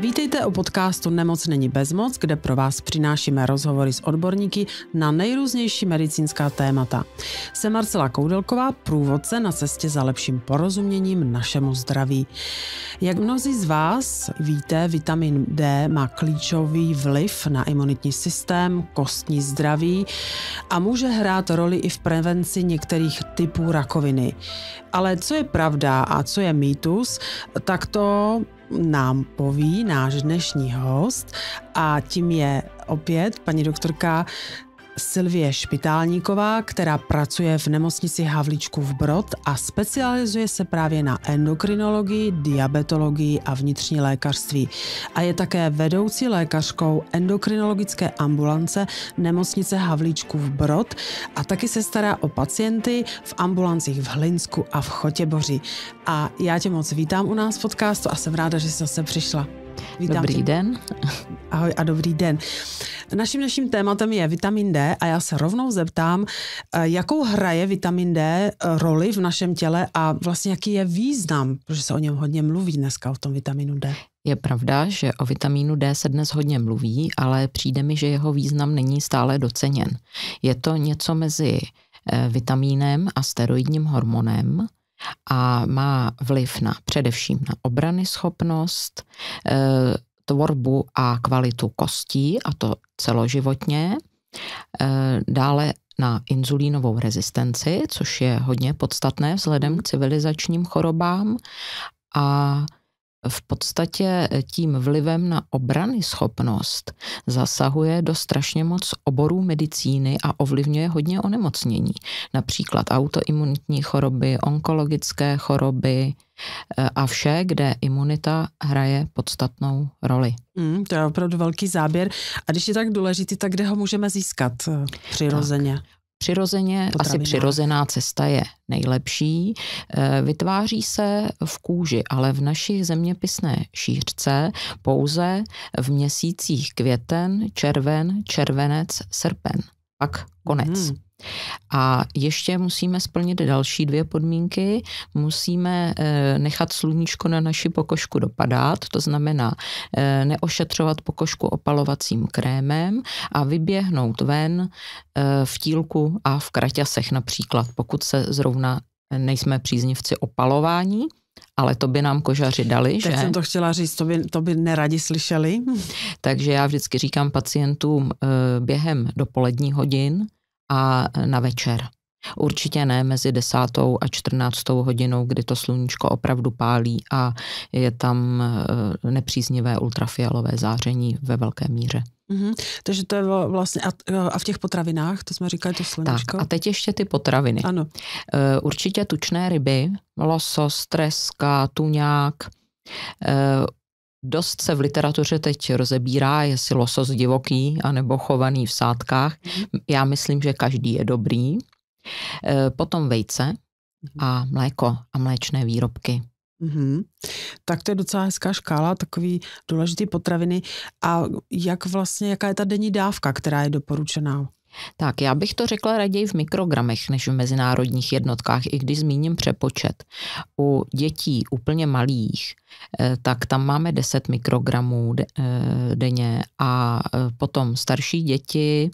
Vítejte u podcastu Nemoc není bezmoc, kde pro vás přinášíme rozhovory s odborníky na nejrůznější medicínská témata. Jsem Marcela Koudelková, průvodce na cestě za lepším porozuměním našemu zdraví. Jak mnozí z vás víte, vitamin D má klíčový vliv na imunitní systém, kostní zdraví a může hrát roli i v prevenci některých typů rakoviny. Ale co je pravda a co je mýtus, tak to nám poví náš dnešní host a tím je opět paní doktorka Silvie Špitálníková, která pracuje v nemocnici Havličku v Brod a specializuje se právě na endokrinologii, diabetologii a vnitřní lékařství. A je také vedoucí lékařkou endokrinologické ambulance nemocnice Havličku v Brod a taky se stará o pacienty v ambulancích v Hlinsku a v Chotěboři. A já tě moc vítám u nás v podcastu a jsem ráda, že jsi zase přišla. Vítám dobrý tě. den. Ahoj a dobrý den. Naším naším tématem je vitamin D a já se rovnou zeptám, eh, jakou hraje vitamin D eh, roli v našem těle a vlastně jaký je význam, protože se o něm hodně mluví dneska, o tom vitaminu D. Je pravda, že o vitamínu D se dnes hodně mluví, ale přijde mi, že jeho význam není stále doceněn. Je to něco mezi eh, vitamínem a steroidním hormonem, a má vliv na především na obrany schopnost, eh, tvorbu a kvalitu kostí, a to celoživotně. Eh, dále na inzulínovou rezistenci, což je hodně podstatné vzhledem mhm. k civilizačním chorobám a v podstatě eh, tím vlivem na obrany schopnost zasahuje do strašně moc oborů medicíny a ovlivňuje hodně onemocnění. Například autoimunitní choroby, onkologické choroby eh, a vše, kde imunita hraje podstatnou roli. Mm, to je opravdu velký záběr. A když je tak důležitý, tak kde ho můžeme získat eh, přirozeně? Tak. Přirozeně, Potravina. asi no. přirozená cesta je nejlepší. E, vytváří se v kůži, ale v naší zeměpisné šířce pouze v měsících květen, červen, červenec, srpen. Pak konec. Hmm. A ještě musíme splnit další dvě podmínky. Musíme eh, nechat sluníčko na naši pokožku dopadat, to znamená eh, neošetřovat pokožku opalovacím krémem a vyběhnout ven eh, v tílku a v kraťasech například, pokud se zrovna nejsme příznivci opalování ale to by nám kožaři dali, Teď že? jsem to chtěla říct, to by, to by neradi slyšeli. Takže já vždycky říkám pacientům během dopolední hodin a na večer. Určitě ne mezi 10. a 14. hodinou, kdy to sluníčko opravdu pálí a je tam eh, nepříznivé ultrafialové záření ve velké míře. Mm-hmm. Takže to je vlastně, a, v těch potravinách, to jsme říkali, to sluníčko. Tak a teď ještě ty potraviny. Ano. Eh, určitě tučné ryby, losos, treska, tuňák, eh, Dost se v literatuře teď rozebírá, jestli losos divoký anebo chovaný v sádkách. Mhm. Já myslím, že každý je dobrý. E, potom vejce mhm. a mléko a mléčné výrobky. Mm-hmm. Tak to je docela hezká škála, takový důležitý potraviny. A jak vlastně, jaká je ta denní dávka, která je doporučená? Tak já bych to řekla raději v mikrogramech než v mezinárodních jednotkách, i když zmíním přepočet. U dětí úplně malých, eh, tak tam máme 10 mikrogramů eh, denně a eh, potom starší děti,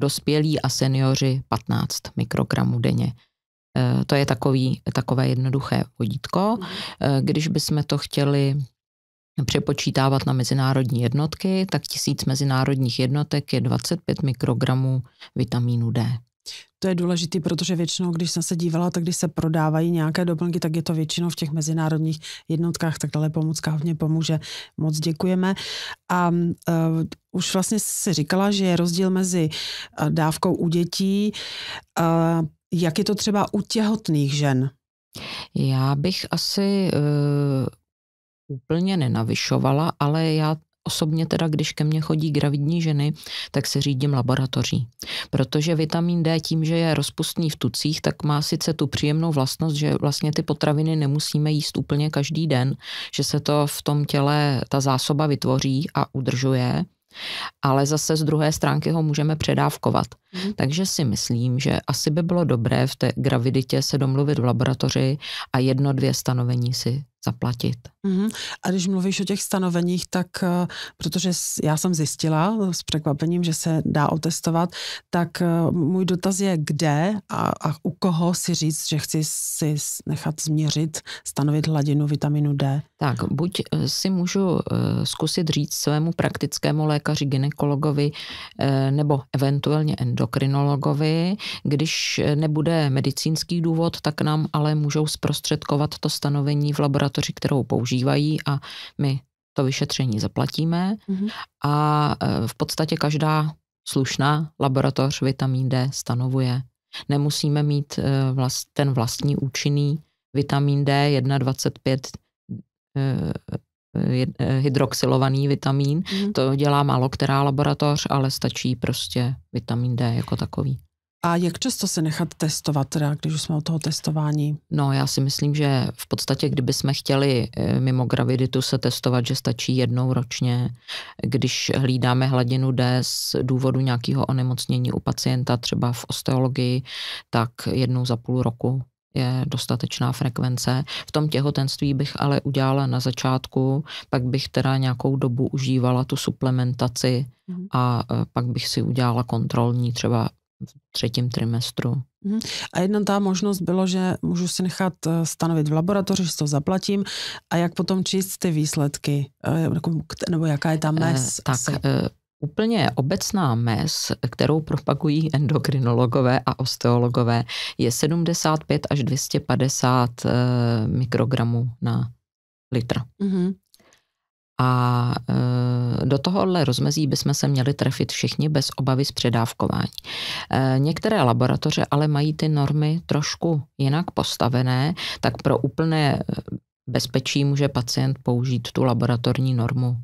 dospělí a seniori 15 mikrogramů denně. To je takový, takové jednoduché vodítko. Mhm. Když bychom to chtěli přepočítávat na mezinárodní jednotky, tak tisíc mezinárodních jednotek je 25 mikrogramů vitamínu D. To je důležité, protože většinou, když jsem se dívala, tak když se prodávají nějaké doplňky, tak je to většinou v těch mezinárodních jednotkách, tak dále pomůcka hodně pomůže. Moc děkujeme. A uh, už vlastně si říkala, že je rozdíl mezi uh, dávkou u dětí. Uh, jak je to třeba u těhotných žen? Já bych asi uh úplně nenavyšovala, ale já osobně teda, když ke mně chodí gravidní ženy, tak se řídím laboratoří. Protože vitamin D tím, že je rozpustný v tucích, tak má sice tu příjemnou vlastnost, že vlastně ty potraviny nemusíme jíst úplně každý den, že se to v tom těle ta zásoba vytvoří a udržuje, ale zase z druhé stránky ho můžeme předávkovat. Mm. Takže si myslím, že asi by bylo dobré v té graviditě se domluvit v laboratoři a jedno, dvě stanovení si zaplatit. Mm-hmm. A když mluvíš o těch stanoveních, tak eh, protože já jsem zjistila s překvapením, že se dá otestovat, tak eh, můj dotaz je, kde a, a u koho si říct, že chci si nechat změřit, stanovit hladinu vitaminu D? Tak, buď eh, si můžu zkusit říct svému praktickému lékaři, ginekologovi nebo eventuálně endokrinologovi, když nebude medicínský důvod, tak nám ale můžou zprostředkovat to stanovení v laboratoři laboratoři, kterou používají a my to vyšetření zaplatíme mm-hmm. a e, v podstatě každá slušná laboratoř vitamin D stanovuje. Nemusíme mít e, vlast, ten vlastní účinný vitamin D 1,25 e, hydroxylovaný vitamín. Mm. To dělá málo která laboratoř, ale stačí prostě vitamin D jako takový. A jak často se nechat testovat, teda, když už jsme o toho testování? No, já si myslím, že v podstatě, kdyby jsme chtěli eh, mimo graviditu se testovat, že stačí jednou ročně. Když hlídáme hladinu D z důvodu nějakého onemocnění u pacienta, třeba v osteologii, tak jednou za půl roku je dostatečná frekvence. V tom těhotenství bych ale udělala na začátku, pak bych teda nějakou dobu užívala tu suplementaci mhm. a eh, pak bych si udělala kontrolní třeba třetím trimestru. Mhm. A jedna ta možnost bylo, že můžu si nechat eh, stanovit v laboratoři, že to zaplatím a jak potom číst ty výsledky, eh, jako, nebo jaká je ta mes? Eh, tak asi? Eh, Úplně obecná mes, kterou propagují endokrinologové a osteologové, je 75 až 250 eh, mikrogramů na litr. Mm-hmm. A eh, do tohohle rozmezí bychom se měli trefit všichni bez obavy z předávkování. Eh, některé laboratoře ale mají ty normy trošku jinak postavené, tak pro úplné eh, bezpečí může pacient použít tu laboratorní normu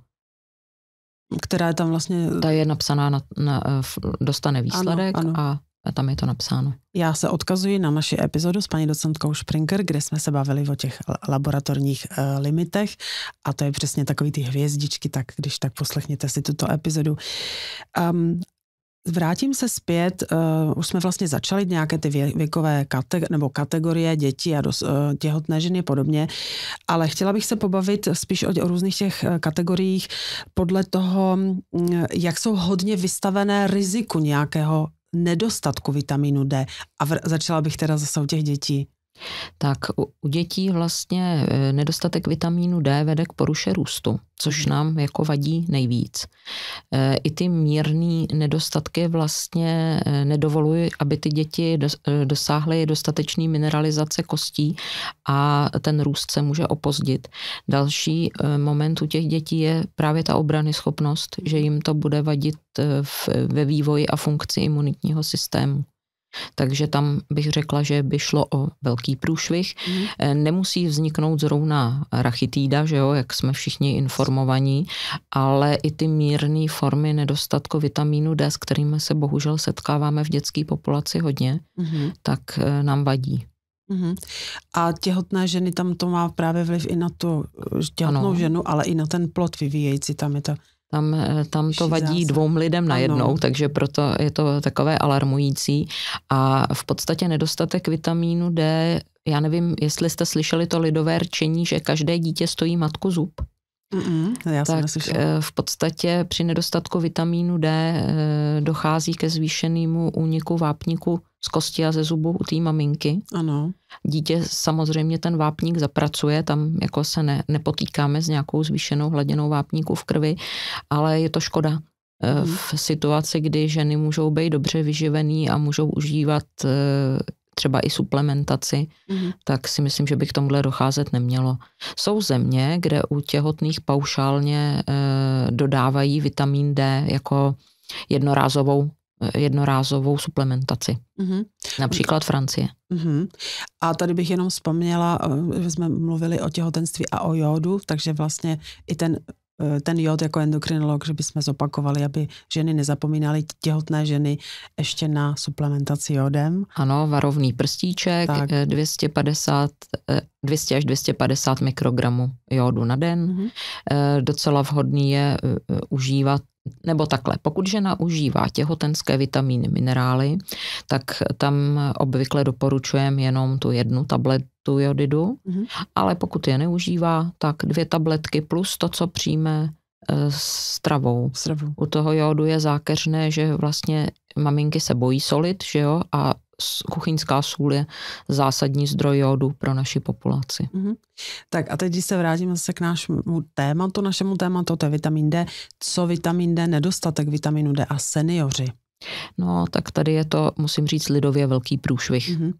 která je tam vlastně... Ta je napsaná, na, na, eh, dostane výsledek ano, ano. a a tam je to napsáno. Já se odkazuji na naši epizodu s paní docentkou Springer, kde jsme se bavili o těch laboratorních eh, limitech a to je přesně takový ty hvězdičky, tak když tak poslechněte si tuto epizodu. Um, Vrátím se zpět, uh, už jsme vlastně začali nějaké ty věkové kate- nebo kategorie dětí a dos- uh, těhotné ženy podobně, ale chtěla bych se pobavit spíš o, o různých těch kategoriích podle toho, mm, jak jsou hodně vystavené riziku nějakého nedostatku vitamínu D. A začala bych teda zase u těch dětí tak u dětí vlastně e, nedostatek vitamínu D vede k poruše růstu, což mhm. nám jako vadí nejvíc. E, I ty mírné nedostatky vlastně e, nedovolují, aby ty děti dosáhly dostatečné mineralizace kostí a ten růst se může opozdit. Další moment u těch dětí je právě ta obrany schopnost, že jim to bude vadit ve vývoji a funkci imunitního systému. Takže tam bych řekla, že by šlo o velký průšvih. Mm. Nemusí vzniknout zrovna rachitída, že jo, jak jsme všichni informovaní, ale i ty mírné formy nedostatku vitamínu D, s kterými se bohužel setkáváme v dětské populaci hodně, mm. tak eh, nám vadí. Uhum. A těhotné ženy, tam to má právě vliv i na tu eh, těhotnou ano. ženu, ale i na ten plot vyvíjející, tam je to tam, eh, tam to vadí dvou lidem najednou, ano. takže proto je to takové alarmující. A v podstatě nedostatek vitamínu D, já nevím, jestli jste slyšeli to lidové rčení, že každé dítě stojí matku zub. Mm-mm, tak eh, v podstatě při nedostatku vitamínu D eh, dochází ke zvýšenému úniku vápníku z kosti a ze zubů u té maminky. Ano. Dítě samozřejmě ten vápník zapracuje, tam jako se ne, nepotýkáme s nějakou zvýšenou hladinou vápníku v krvi, ale je to škoda, eh, mhm. v situaci, kdy ženy můžou být dobře vyživený a můžou užívat eh, třeba i suplementaci, mm-hmm. tak si myslím, že by k tomuhle docházet nemělo. Jsou země, kde u těhotných paušálně eh, dodávají vitamin D jako jednorázovou jednorázovou suplementaci. Mm-hmm. Například Francie. Mm-hmm. A tady bych jenom vzpomněla, eh, že jsme mluvili o těhotenství a o jodu, takže vlastně i ten eh, ten jod jako endokrinolog, že bychom zopakovali, aby ženy nezapomínaly, těhotné ženy, ještě na suplementaci jodem. Ano, varovný prstíček, tak. 250, eh, 200 až 250 mikrogramů jodu na den. Mm-hmm. Docela vhodný je užívat nebo takhle, pokud žena užívá těhotenské vitamíny, minerály, tak tam obvykle doporučujeme jenom tu jednu tabletu jodidu, mm-hmm. ale pokud je neužívá, tak dvě tabletky plus to, co přijme eh, s travou. S travou. U toho jodu je zákeřné, že vlastně maminky se bojí solit, že jo, a kuchyňská sůl je zásadní zdroj jodu pro naši populaci. Mm-hmm. Tak a teď, když se vrátíme zase k našemu tématu, našemu tématu, to je vitamin D. Co vitamin D, nedostatek vitaminu D a seniori? No, tak tady je to, musím říct, lidově velký průšvih. Mm-hmm.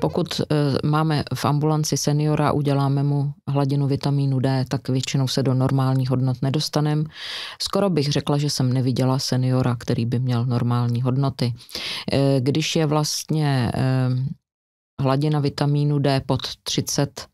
Pokud eh, máme v ambulanci seniora, uděláme mu hladinu vitamínu D, tak většinou se do normálních hodnot nedostaneme. Skoro bych řekla, že jsem neviděla seniora, který by měl normální hodnoty. Eh, když je vlastně eh, hladina vitamínu D pod 30,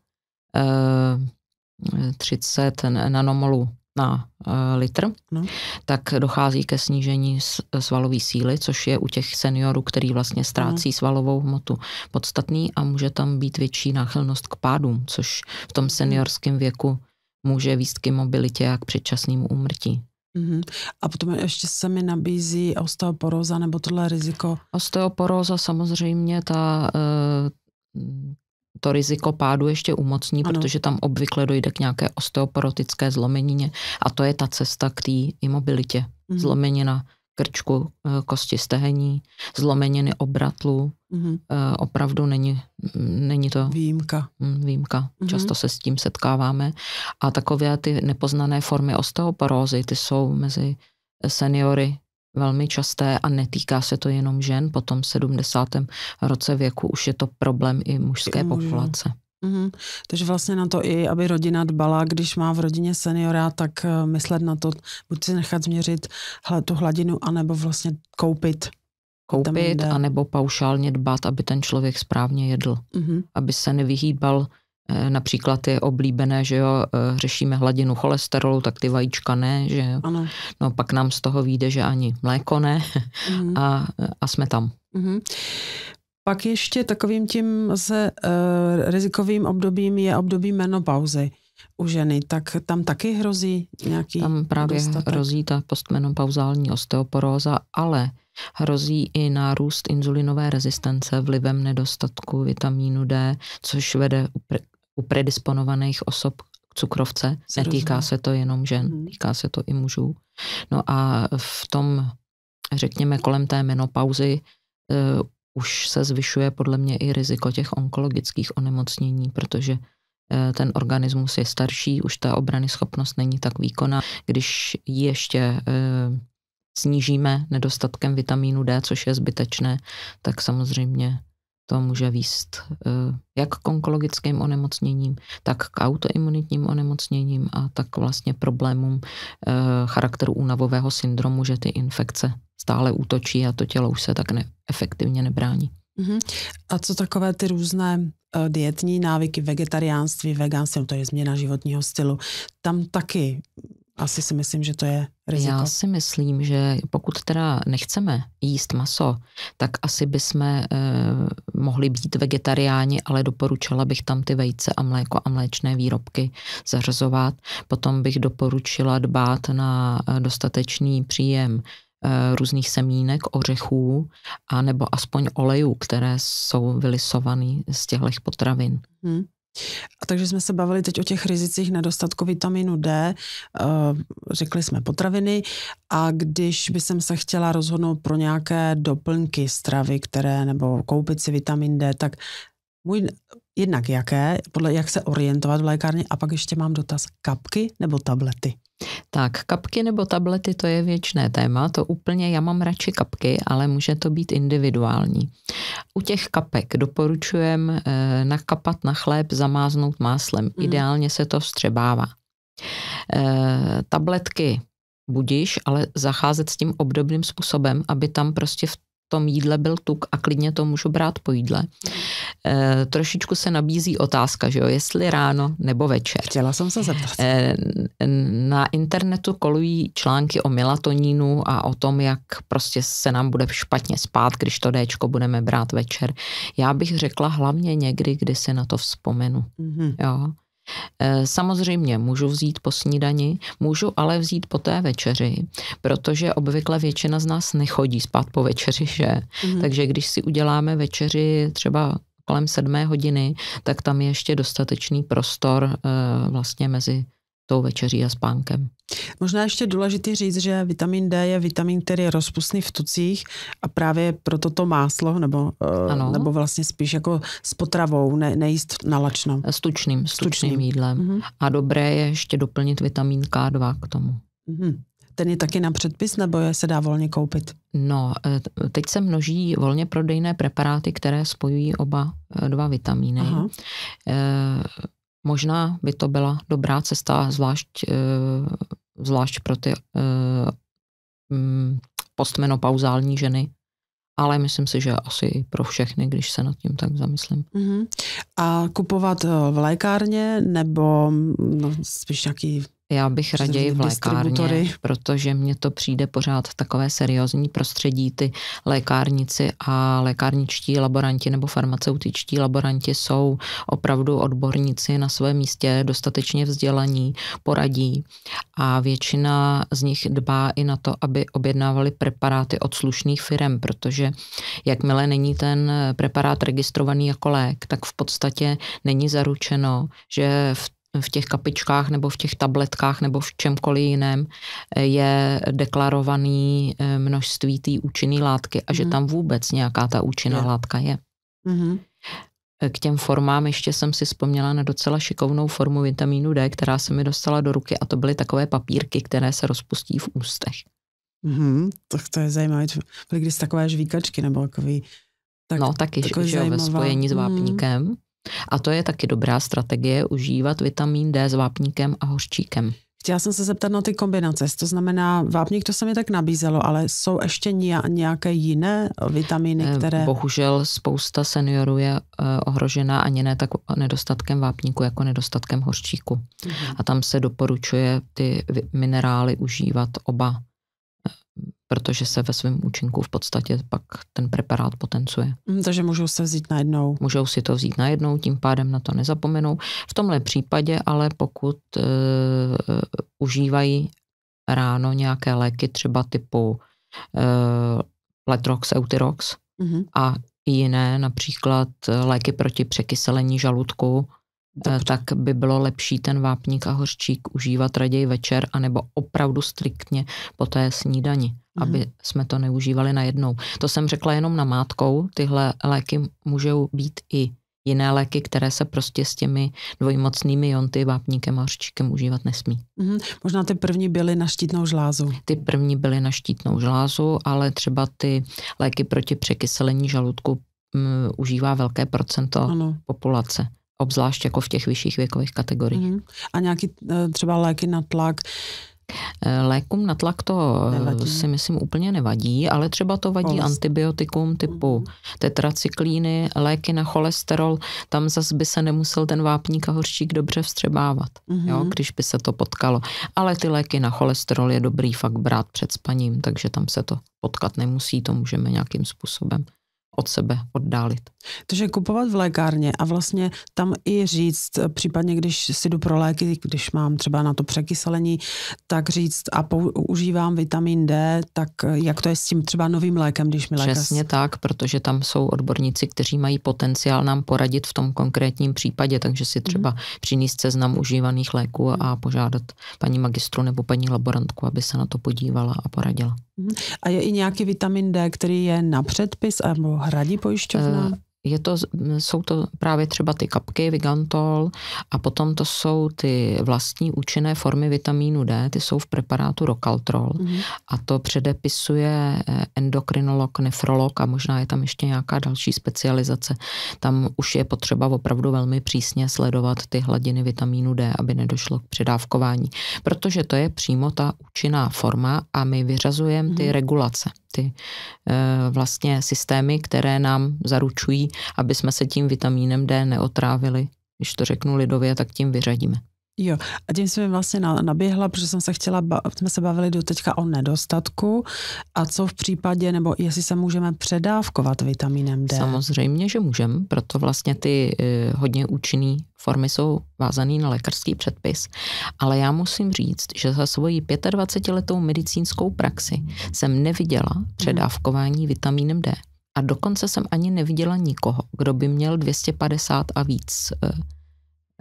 30 eh, nanomolů na litr, no. tak dochází ke snížení svalové síly, což je u těch seniorů, který vlastně ztrácí no. svalovou hmotu podstatný a může tam být větší náchylnost k pádům, což v tom seniorském věku může výstky mobilitě a předčasným předčasnému úmrtí. Mm-hmm. A potom ještě se mi nabízí osteoporóza nebo tohle riziko? Osteoporóza samozřejmě, ta, eh, to riziko pádu ještě umocní, ano. protože tam obvykle dojde k nějaké osteoporotické zlomenině a to je ta cesta k té imobilitě. Mm-hmm. Zlomenina krčku, eh, kosti stehení, zlomeniny obratlu. Mm-hmm. Opravdu není, není to výjimka. Hm, výjimka. Mm-hmm. Často se s tím setkáváme. A takové ty nepoznané formy osteoporózy, ty jsou mezi seniory velmi časté a netýká se to jenom žen. potom v 70. roce věku už je to problém i mužské mm-hmm. populace. Mm-hmm. Takže vlastně na to i, aby rodina dbala, když má v rodině seniora, tak eh, myslet na to, buď si nechat změřit tu hladinu, anebo vlastně koupit. Koupit, anebo paušálně dbat, aby ten člověk správně jedl. Mm-hmm. Aby se nevyhýbal eh, Například je oblíbené, že jo, eh, řešíme hladinu cholesterolu, tak ty vajíčka ne, že jo. Ano. No pak nám z toho vyjde, že ani mléko ne mm. a, a jsme tam. Mm. Pak ještě takovým tím se uh, rizikovým obdobím je období menopauzy u ženy, tak tam taky hrozí nějaký Tam právě dostatek. hrozí ta postmenopauzální osteoporóza, ale hrozí i nárůst inzulinové rezistence vlivem nedostatku vitamínu D, což vede u, predisponovaných osob k cukrovce. Se Netýká rozumím. se to jenom žen, hmm. týká se to i mužů. No a v tom, řekněme, kolem té menopauzy eh, už se zvyšuje podle mě i riziko těch onkologických onemocnění, protože eh, ten organismus je starší, už ta obrany schopnost není tak výkonná. Když ji ještě eh, snížíme nedostatkem vitamínu D, což je zbytečné, tak samozřejmě to může výst eh, jak k onkologickým onemocněním, tak k autoimunitním onemocněním a tak vlastně problémům charakteru únavového syndromu, že ty infekce stále útočí a to tělo už se tak ne, efektivně nebrání. Mhm. A co takové ty různé uh, dietní návyky, vegetariánství, veganství, no to je změna životního stylu, tam taky asi si myslím, že to je riziko. Já si myslím, že pokud teda nechceme jíst maso, tak asi bychom eh, mohli být vegetariáni, ale doporučila bych tam ty vejce a mléko a mléčné výrobky zařazovat. Potom bych doporučila dbát na eh, dostatečný příjem Eh, různých semínek, ořechů a nebo aspoň olejů, které jsou vylisované z těchto potravin. Hmm. A takže jsme se bavili teď o těch rizicích nedostatku vitaminu D, eh, řekli jsme potraviny a když by jsem se chtěla rozhodnout pro nějaké doplňky stravy, které, nebo koupit si vitamin D, tak můj jednak jaké, podle jak se orientovat v lékárně a pak ještě mám dotaz, kapky nebo tablety? Tak, kapky nebo tablety, to je věčné téma, to úplně, já mám radši kapky, ale může to být individuální. U těch kapek doporučujem eh, nakapat na chléb, zamáznout máslem. Mm. Ideálně se to vstřebává. Eh, tabletky budíš, ale zacházet s tím obdobným způsobem, aby tam prostě v tom jídle byl tuk a klidně to můžu brát po jídle. E, trošičku se nabízí otázka, že jo, jestli ráno nebo večer. Chtěla jsem se zeptat. E, na internetu kolují články o melatonínu a o tom, jak prostě se nám bude špatně spát, když to Dčko budeme brát večer. Já bych řekla hlavně někdy, kdy si na to vzpomenu. Mm-hmm. Jo. Eh, samozřejmě můžu vzít po snídani, můžu ale vzít po té večeři, protože obvykle většina z nás nechodí spát po večeři, že? Mm-hmm. Takže když si uděláme večeři třeba kolem sedmé hodiny, tak tam je ještě dostatečný prostor eh, vlastně mezi tou večeří a spánkem. Možná ještě důležité říct, že vitamin D je vitamin, který je rozpustný v tucích a právě proto to máslo, nebo, eh, ano. nebo vlastně spíš jako s potravou, ne, nejíst nalačno. tučným, s tučným jídlem. Mm-hmm. A dobré je ještě doplnit vitamin K2 k tomu. Mm-hmm. Ten je taky na předpis, nebo je se dá volně koupit? No, eh, teď se množí volně prodejné preparáty, které spojují oba eh, dva vitamíny. Aha. Možná by to byla dobrá cesta, zvlášť, eh, zvlášť pro ty eh, mm, postmenopauzální ženy, ale myslím si, že asi pro všechny, když se nad tím tak zamyslím. Uh-huh. A kupovat eh, v lékárně nebo mm, no, spíš nějaký já bych raději v lékárně, protože mně to přijde pořád takové seriózní prostředí. Ty lékárnici a lékárničtí laboranti nebo farmaceutičtí laboranti jsou opravdu odborníci na svém místě, dostatečně vzdělaní, poradí a většina z nich dbá i na to, aby objednávali preparáty od slušných firm, protože jakmile není ten preparát registrovaný jako lék, tak v podstatě není zaručeno, že v v těch kapičkách nebo v těch tabletkách nebo v čemkoliv jiném eh, je deklarovaný eh, množství té účinné látky a mm. že mhm. tam vůbec nějaká ta účinná je. látka je. Mm. K těm formám ještě jsem si vzpomněla na docela šikovnou formu vitamínu D, která se mi dostala do ruky a to byly takové papírky, které se rozpustí v ústech. Mm, tak to je zajímavé. Byly když takové žvíkačky nebo takový... Tak, no taky, že jo, ve spojení s mhm. vápníkem. Mm a to je taky dobrá strategie užívat vitamin D s vápníkem a hořčíkem. Chtěla jsem se zeptat na ty kombinace, to znamená vápník, to se mi tak nabízelo, ale jsou ještě nějaké jiné vitamíny, eh, které... Bohužel spousta seniorů je eh, ohrožena ani ne tak nedostatkem vápníku, jako nedostatkem hořčíku. Mhm. A tam se doporučuje ty minerály užívat oba protože se ve svém účinku v podstatě pak ten preparát potencuje. Mm, takže můžou se vzít najednou. Můžou si to vzít najednou, tím pádem na to nezapomenou. V tomhle případě ale pokud e, užívají ráno nějaké léky, třeba typu e, letrox, eutirox mm-hmm. a jiné, například eh, léky proti překyselení žaludku, Dobře. tak by bylo lepší ten vápník a hořčík užívat raději večer anebo opravdu striktně po té snídani aby mm-hmm. jsme to neužívali najednou. To jsem řekla jenom na mátkou, tyhle léky můžou být i jiné léky, které se prostě s těmi dvojmocnými jonty, vápníkem a hořčíkem užívat nesmí. Mm-hmm. Možná ty první byly na štítnou žlázu. Ty první byly na štítnou žlázu, ale třeba ty léky proti překyselení žaludku m, mm, užívá velké procento ano. populace obzvlášť jako v těch vyšších věkových kategoriích. Mm-hmm. A nějaký eh, třeba léky na tlak, Eh, lékům na tlak to eh, nevadí. si myslím úplně nevadí, ale třeba to vadí Cholest. antibiotikum typu mhm. tetracyklíny, léky na cholesterol, tam zas by se nemusel ten vápník a horčík dobře vstřebávat, mm-hmm. jo, mhm. když by se to potkalo. Ale ty léky na cholesterol je dobrý fakt brát před spaním, takže tam se to potkat nemusí, to můžeme nějakým způsobem od sebe oddálit. Takže kupovat v lékárně a vlastně tam i říct, případně když si jdu pro léky, když mám třeba na to překyselení, tak říct a používám vitamin D, tak jak to je s tím třeba novým lékem, když mi lékař... Přesně tak, protože tam jsou odborníci, kteří mají potenciál nám poradit v tom konkrétním případě, takže si třeba mm. přinést seznam užívaných léků a požádat paní magistru nebo paní laborantku, aby se na to podívala a poradila. Mhm. A je i nějaký vitamin D, který je na předpis, nebo radí pojišťovna? Eh, je to, jsou to právě třeba ty kapky, Vigantol a potom to jsou ty vlastní účinné formy vitamínu D, ty jsou v preparátu Rokaltrol mm-hmm. a to předepisuje eh, endokrinolog, nefrolog a možná je tam ještě nějaká další specializace. Tam už je potřeba opravdu velmi přísně sledovat ty hladiny vitamínu D, aby nedošlo k předávkování, protože to je přímo ta účinná forma a my vyřazujeme ty mm-hmm. regulace ty eh, vlastně systémy, které nám zaručují, aby jsme se tím vitamínem D neotrávili. Když to řeknu lidově, tak tím vyřadíme. Jo, a tím jsem vlastně naběhla, protože jsem se chtěla, jsme se bavili do teďka o nedostatku a co v případě, nebo jestli se můžeme předávkovat vitaminem D. Samozřejmě, že můžeme, proto vlastně ty eh, hodně účinné formy jsou vázané na lékařský předpis. Ale já musím říct, že za svoji 25-letou medicínskou praxi jsem neviděla mhm. předávkování vitamínem D. A dokonce jsem ani neviděla nikoho, kdo by měl 250 a víc eh,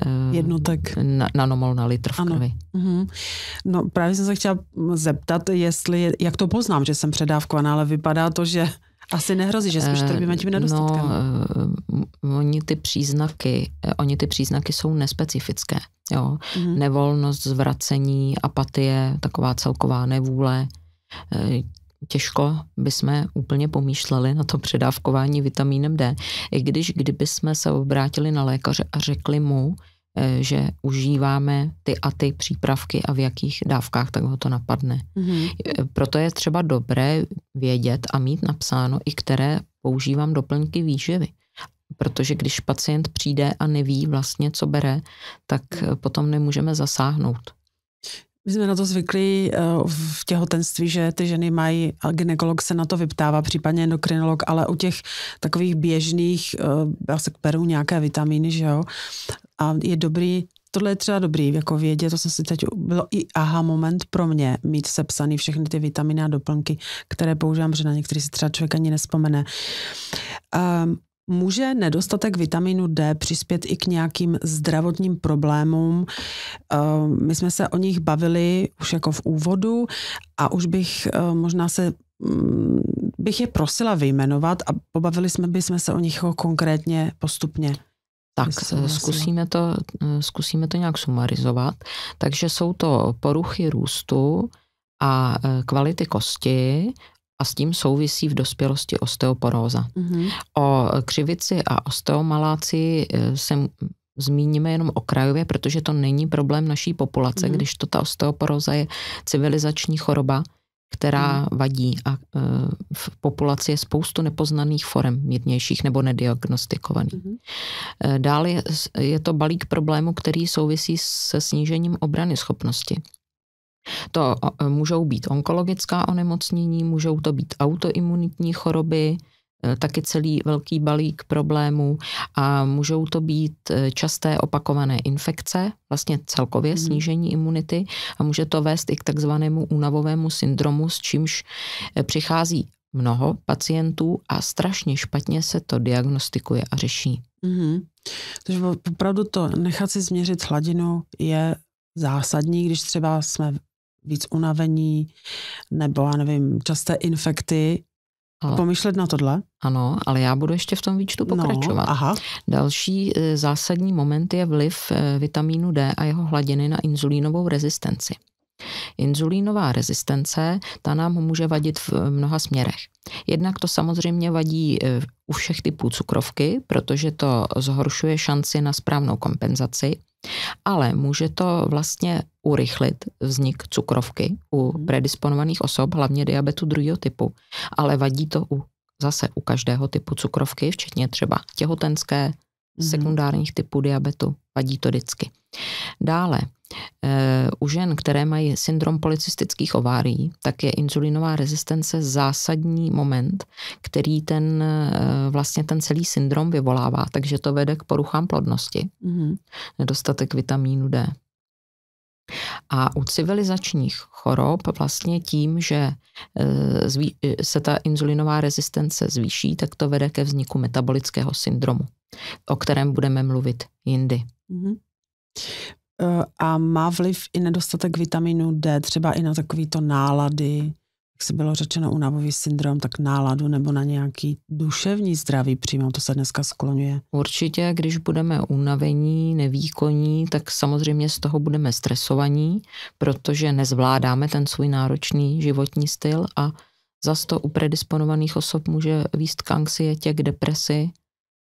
Ehm, jednotek na, nanomol na litr v ano. krvi. Mm-hmm. No právě jsem se chtěla zeptat, jestli, jak to poznám, že jsem předávkovaná, ale vypadá to, že asi nehrozí, že jsme ehm, štrbíme tím nedostatkem. No, ehm, oni ty příznaky, eh, oni ty příznaky jsou nespecifické. Jo? Mm-hmm. Nevolnost, zvracení, apatie, taková celková nevůle, eh, těžko bychom úplně pomýšleli na to předávkování vitamínem D. I když kdyby jsme se obrátili na lékaře a řekli mu, eh, že užíváme ty a ty přípravky a v jakých dávkách, tak ho to napadne. Mm-hmm. Proto je třeba dobré vědět a mít napsáno, i které používám doplňky výživy. Protože když pacient přijde a neví vlastně, co bere, tak eh, potom nemůžeme zasáhnout. My jsme na to zvyklí eh, v těhotenství, že ty ženy mají, a gynekolog se na to vyptává, případně endokrinolog, ale u těch takových běžných, eh, já se perou nějaké vitamíny, že jo. A je dobrý tohle je třeba dobrý jako vědět, to jsem si teď, bylo i aha moment pro mě mít sepsaný všechny ty vitamíny a doplňky, které používám, že na některý si třeba člověk ani nespomene. Um, Může nedostatek vitamínu D přispět i k nějakým zdravotním problémům? Eh, my jsme se o nich bavili už jako v úvodu a už bych eh, možná se mm, bych je prosila vyjmenovat a pobavili jsme bychom se o nich jako konkrétně postupně. Tak, zkusíme to, eh, zkusíme to nějak sumarizovat. Takže jsou to poruchy růstu a kvality kosti, a s tím souvisí v dospělosti osteoporóza. Mm-hmm. O křivici a osteomalácii jsem eh, zmíníme jenom okrajově, protože to není problém naší populace, mm-hmm. když to ta osteoporóza je civilizační choroba, která mm-hmm. vadí a e, v populaci je spoustu nepoznaných forem mírnějších nebo nediagnostikovaných. Mm-hmm. E, dále je, je to balík problémů, který souvisí se snížením obrany schopnosti. To e, můžou být onkologická onemocnění, můžou to být autoimunitní choroby, e, taky celý velký balík problémů a můžou to být e, časté opakované infekce, vlastně celkově mhm. snížení imunity a může to vést i k takzvanému únavovému syndromu, s čímž přichází mnoho pacientů a strašně špatně se to diagnostikuje a řeší. Mm-hmm. Takže opravdu to nechat si změřit hladinu je zásadní, když třeba jsme víc unavení nebo, já nevím, časté infekty. Ale, Pomyšlet na tohle? Ano, ale já budu ještě v tom výčtu no, pokračovat. No, aha. Další e, zásadní moment je vliv e, vitamínu D a jeho hladiny na inzulínovou rezistenci. Inzulínová rezistence, ta nám může vadit v eh, mnoha směrech. Jednak to samozřejmě vadí eh, u všech typů cukrovky, protože to zhoršuje šanci na správnou kompenzaci, ale může to vlastně urychlit vznik cukrovky u mhm. predisponovaných osob, hlavně diabetu druhého typu, ale vadí to u zase u každého typu cukrovky, včetně třeba těhotenské, mhm. sekundárních typů diabetu, vadí to vždycky. Dále, u žen, které mají syndrom policistických ovárií, tak je insulinová rezistence zásadní moment, který ten eh, vlastně ten celý syndrom vyvolává, takže to vede k poruchám plodnosti. Mm-hmm. Nedostatek vitamínu D. A u civilizačních chorob vlastně tím, že eh, eh, se ta insulinová rezistence zvýší, tak to vede ke vzniku metabolického syndromu, o kterém budeme mluvit jindy. Mm-hmm a má vliv i nedostatek vitaminu D, třeba i na takovýto nálady, jak se bylo řečeno, unavový syndrom, tak náladu nebo na nějaký duševní zdraví přímo, to se dneska skloňuje. Určitě, když budeme unavení, nevýkonní, tak samozřejmě z toho budeme stresovaní, protože nezvládáme ten svůj náročný životní styl a za to u predisponovaných osob může výst k anxietě, k depresi,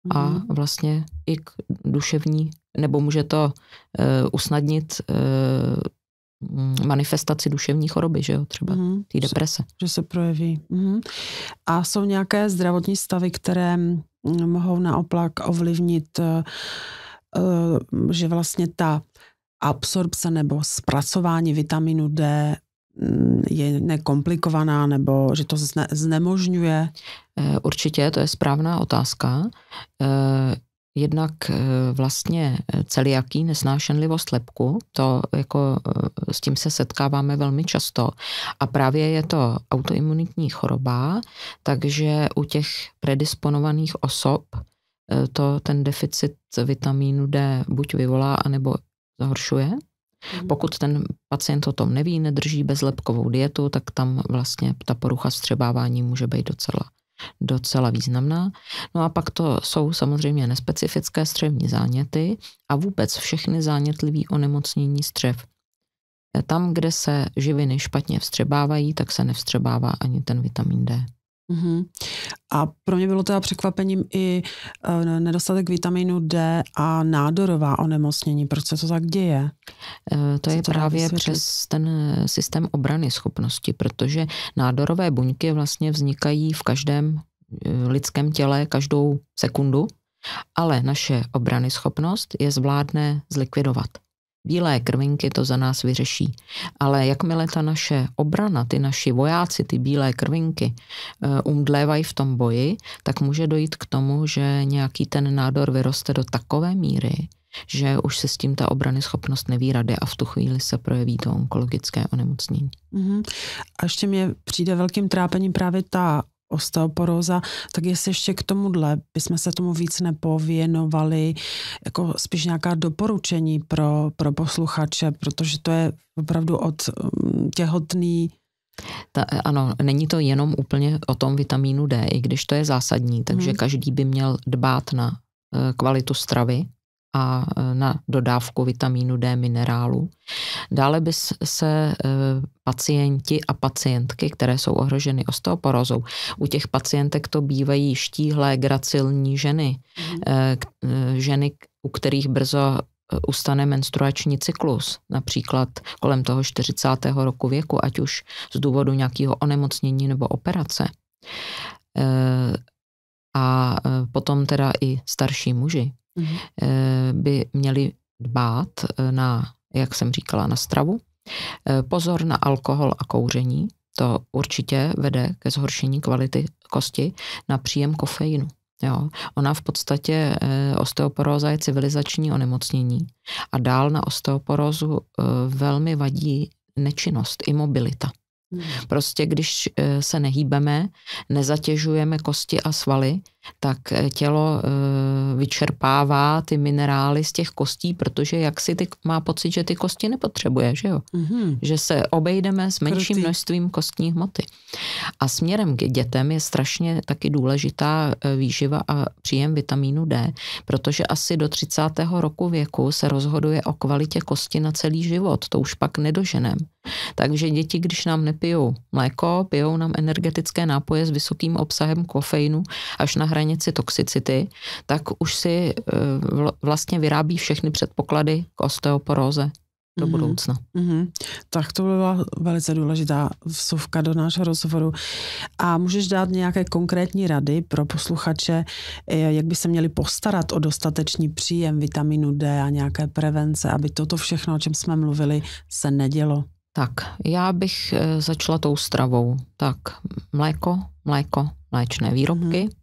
a mhm. vlastně i k duševní, nebo může to e, usnadnit e, manifestaci duševní choroby, že jo, třeba mm-hmm. té deprese. Že, že se projeví. Mm-hmm. A jsou nějaké zdravotní stavy, které mm, mohou naopak ovlivnit, e, že vlastně ta absorpce nebo zpracování vitaminu D je nekomplikovaná nebo že to zne, znemožňuje? Eh, určitě, to je správná otázka. Eh, jednak eh, vlastně celiaký nesnášenlivost lepku, to jako s tím se setkáváme velmi často. A právě je to autoimunitní choroba, takže u těch predisponovaných osob to ten deficit vitamínu D buď vyvolá, anebo zhoršuje. Mhm. Pokud ten pacient o tom neví, nedrží bezlepkovou dietu, tak tam vlastně ta porucha střebávání může být docela docela významná. No a pak to jsou samozřejmě nespecifické střevní záněty a vůbec všechny zánětlivé onemocnění střev. Tam, kde se živiny špatně vstřebávají, tak se nevstřebává ani ten vitamin D. Mm-hmm. A pro mě bylo teda překvapením i e, nedostatek vitamínu D a nádorová onemocnění. Proč se to tak děje? E, to Co je právě přes ten eh, systém obrany schopnosti, protože nádorové buňky vlastně vznikají v každém lidském těle každou sekundu, ale naše obrany schopnost je zvládne zlikvidovat bílé krvinky to za nás vyřeší. Ale jakmile ta naše obrana, ty naši vojáci, ty bílé krvinky eh, umdlévají v tom boji, tak může dojít k tomu, že nějaký ten nádor vyroste do takové míry, že už se s tím ta obrany schopnost neví rady a v tu chvíli se projeví to onkologické onemocnění. Mm-hmm. A ještě mě přijde velkým trápením právě ta osteoporóza, tak jestli ještě k tomuhle bychom se tomu víc nepověnovali, jako spíš nějaká doporučení pro, pro posluchače, protože to je opravdu od mm, těhotný ta, e, ano, není to jenom úplně o tom vitamínu D, i když to je zásadní, takže hmm. každý by měl dbát na e, kvalitu stravy, a e, na dodávku vitamínu D minerálu. Dále by se e, pacienti a pacientky, které jsou ohroženy osteoporózou, u těch pacientek to bývají štíhlé, gracilní ženy, mhm. e, ženy, u kterých brzo ustane menstruační cyklus, například kolem toho 40. roku věku, ať už z důvodu nějakého onemocnění nebo operace. A potom teda i starší muži, mm-hmm. by měli dbát eh, na, jak jsem říkala, na stravu. Eh, pozor na alkohol a kouření. To určitě vede ke zhoršení kvality kosti na příjem kofeinu. Jo. Ona v podstatě, osteoporóza je civilizační onemocnění a dál na osteoporózu velmi vadí nečinnost, imobilita. Mhm. Prostě když se nehýbeme, nezatěžujeme kosti a svaly, tak eh, tělo eh, vyčerpává ty minerály z těch kostí, protože jak si ty, má pocit, že ty kosti nepotřebuje, že jo? Mm-hmm. Že se obejdeme s menším Krutý. množstvím kostní hmoty. A směrem k dětem je strašně taky důležitá eh, výživa a příjem vitamínu D, protože asi do 30. roku věku se rozhoduje o kvalitě kosti na celý život. To už pak nedoženem. Takže děti, když nám nepijou mléko, pijou nám energetické nápoje s vysokým obsahem kofeinu až na hranici toxicity, tak už si e, vlastně vyrábí všechny předpoklady k osteoporóze do mhm. budoucna. Mm-hmm. Tak to byla velice důležitá vsuvka do nášho rozhovoru. A můžeš dát nějaké konkrétní rady pro posluchače, e, jak by se měli postarat o dostatečný příjem vitaminu D a nějaké prevence, aby toto všechno, o čem jsme mluvili, se nedělo? Tak, já bych e, začala tou stravou. Tak, mléko, mléko, mléčné výrobky. Mm-hmm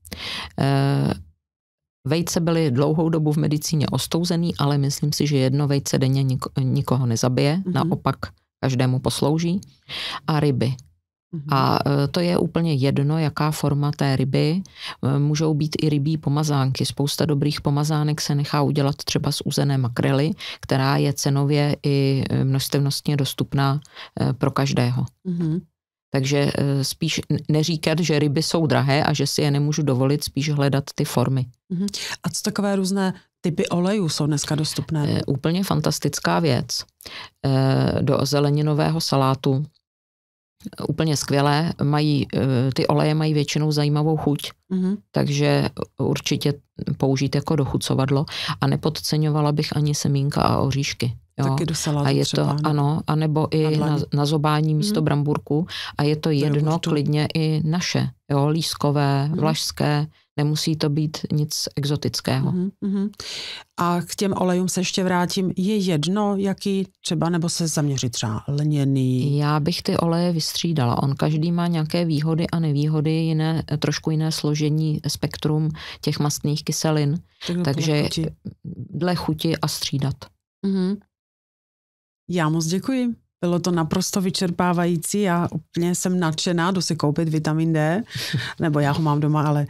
Eh, vejce byly dlouhou dobu v medicíně ostouzený, ale myslím si, že jedno vejce denně nikoho nezabije, mm-hmm. naopak každému poslouží. A ryby. Mhm. A eh, to je úplně jedno, jaká forma té ryby. Eh, můžou být i rybí pomazánky. Spousta dobrých pomazánek se nechá udělat třeba z uzené makrely, která je cenově i množstevnostně dostupná pro každého. Mm-hmm. Takže eh, spíš neříkat, že ryby jsou drahé a že si je nemůžu dovolit, spíš hledat ty formy. Mhm. A co takové různé typy olejů jsou dneska dostupné? Eh, úplně fantastická věc. Eh, do zeleninového salátu úplně skvělé. Mají, ty oleje mají většinou zajímavou chuť, mm-hmm. takže určitě použít jako dochucovadlo a nepodceňovala bych ani semínka a oříšky. Jo? Taky do salátu a je třeba, to, ano, anebo i na, na, na zobání místo hmm. bramburku. A je to jedno, to klidně i naše, jo, lískové, hmm. vlašské, nemusí to být nic exotického. Mm-hmm. A k těm olejům se ještě vrátím. Je jedno, jaký třeba, nebo se zaměřit třeba lněný? Já bych ty oleje vystřídala. On každý má nějaké výhody a nevýhody, jiné, trošku jiné složení, spektrum těch mastných kyselin. Tak Takže dle chuti. dle chuti a střídat. Mm-hmm. Já moc děkuji. Bylo to naprosto vyčerpávající, já úplně jsem nadšená, jdu si koupit vitamin D, nebo já ho mám doma, ale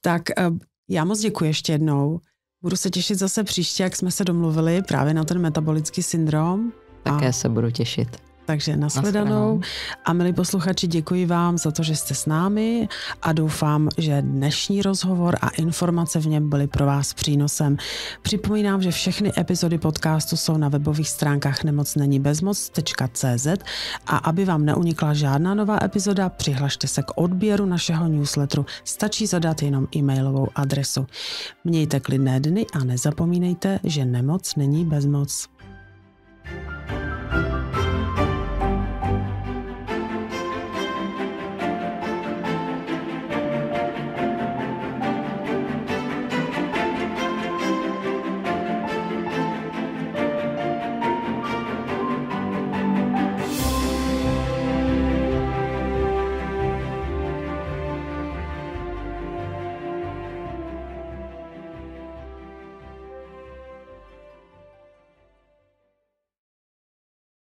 tak eh, já moc děkuji ještě jednou. Budu se těšit zase příště, jak jsme se domluvili právě na ten metabolický syndrom. Také a... se budu těšit. Takže nasledanou. A milí posluchači, děkuji vám za to, že jste s námi a doufám, že dnešní rozhovor a informace v něm byly pro vás přínosem. Připomínám, že všechny epizody podcastu jsou na webových stránkách nemocnenibezmoc.cz a aby vám neunikla žádná nová epizoda, přihlašte se k odběru našeho newsletteru. Stačí zadat jenom e-mailovou adresu. Mějte klidné dny a nezapomínejte, že nemoc není bezmoc.